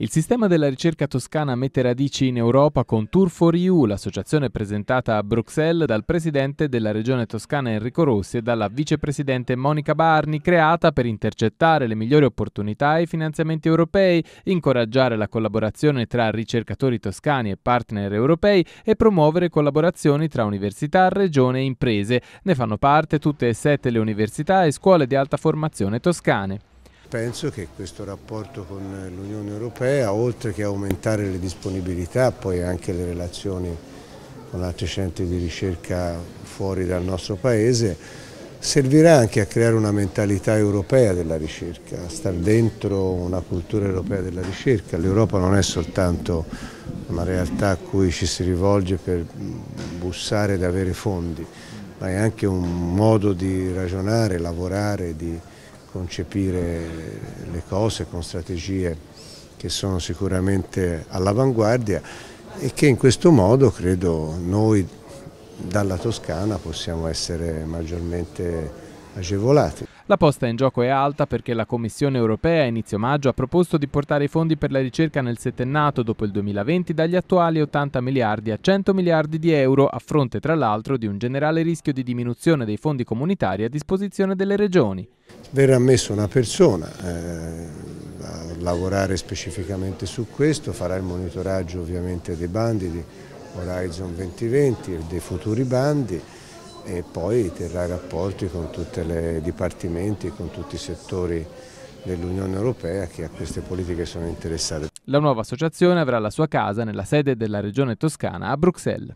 Il sistema della ricerca toscana mette radici in Europa con Tour4EU, l'associazione presentata a Bruxelles dal presidente della regione toscana Enrico Rossi e dalla vicepresidente Monica Barni, creata per intercettare le migliori opportunità e finanziamenti europei, incoraggiare la collaborazione tra ricercatori toscani e partner europei e promuovere collaborazioni tra università, regione e imprese. Ne fanno parte tutte e sette le università e scuole di alta formazione toscane. Penso che questo rapporto con l'Unione Europea, oltre che aumentare le disponibilità, poi anche le relazioni con altri centri di ricerca fuori dal nostro Paese, servirà anche a creare una mentalità europea della ricerca, a star dentro una cultura europea della ricerca. L'Europa non è soltanto una realtà a cui ci si rivolge per bussare ed avere fondi, ma è anche un modo di ragionare, lavorare, di concepire le cose con strategie che sono sicuramente all'avanguardia e che in questo modo credo noi dalla Toscana possiamo essere maggiormente agevolati. La posta in gioco è alta perché la Commissione europea a inizio maggio ha proposto di portare i fondi per la ricerca nel settennato dopo il 2020 dagli attuali 80 miliardi a 100 miliardi di euro, a fronte tra l'altro di un generale rischio di diminuzione dei fondi comunitari a disposizione delle regioni. Verrà messa una persona eh, a lavorare specificamente su questo, farà il monitoraggio ovviamente dei bandi di Horizon 2020 e dei futuri bandi e poi terrà rapporti con tutti i dipartimenti, con tutti i settori dell'Unione Europea che a queste politiche sono interessate. La nuova associazione avrà la sua casa nella sede della Regione Toscana a Bruxelles.